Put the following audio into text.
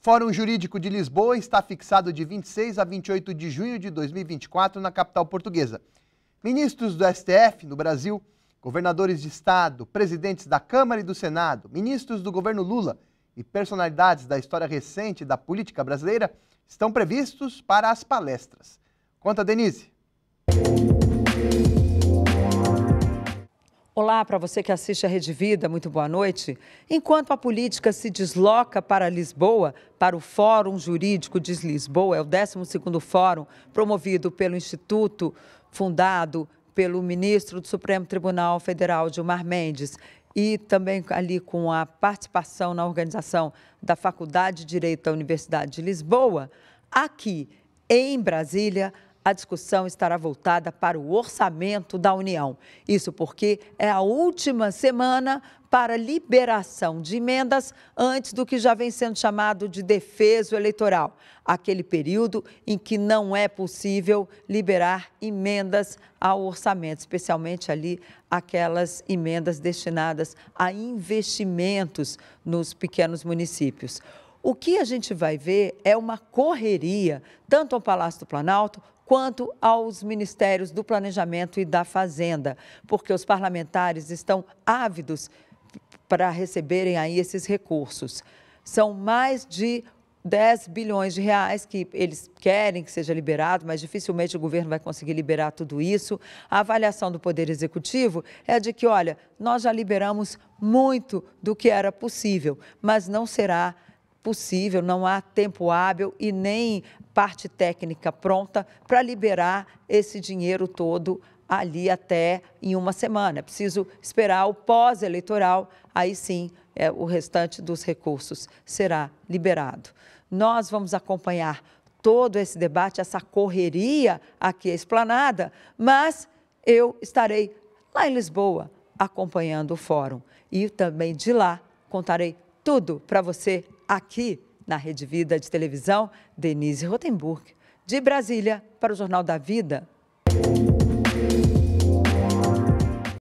Fórum Jurídico de Lisboa está fixado de 26 a 28 de junho de 2024 na capital portuguesa. Ministros do STF no Brasil, governadores de estado, presidentes da Câmara e do Senado, ministros do governo Lula e personalidades da história recente da política brasileira estão previstos para as palestras. Conta Denise. Olá para você que assiste a Rede Vida, muito boa noite. Enquanto a política se desloca para Lisboa, para o Fórum Jurídico de Lisboa, é o 12º fórum promovido pelo Instituto, fundado pelo ministro do Supremo Tribunal Federal, Gilmar Mendes, e também ali com a participação na organização da Faculdade de Direito da Universidade de Lisboa, aqui em Brasília, a discussão estará voltada para o orçamento da União. Isso porque é a última semana para liberação de emendas antes do que já vem sendo chamado de defeso eleitoral, aquele período em que não é possível liberar emendas ao orçamento, especialmente ali aquelas emendas destinadas a investimentos nos pequenos municípios. O que a gente vai ver é uma correria, tanto ao Palácio do Planalto quanto aos ministérios do Planejamento e da Fazenda, porque os parlamentares estão ávidos para receberem aí esses recursos. São mais de 10 bilhões de reais que eles querem que seja liberado, mas dificilmente o governo vai conseguir liberar tudo isso. A avaliação do Poder Executivo é de que, olha, nós já liberamos muito do que era possível, mas não será possível, não há tempo hábil e nem parte técnica pronta para liberar esse dinheiro todo ali até em uma semana. É preciso esperar o pós-eleitoral, aí sim é, o restante dos recursos será liberado. Nós vamos acompanhar todo esse debate, essa correria aqui explanada, mas eu estarei lá em Lisboa acompanhando o fórum e também de lá contarei tudo para você aqui na Rede Vida de Televisão, Denise Rotenburg. De Brasília, para o Jornal da Vida.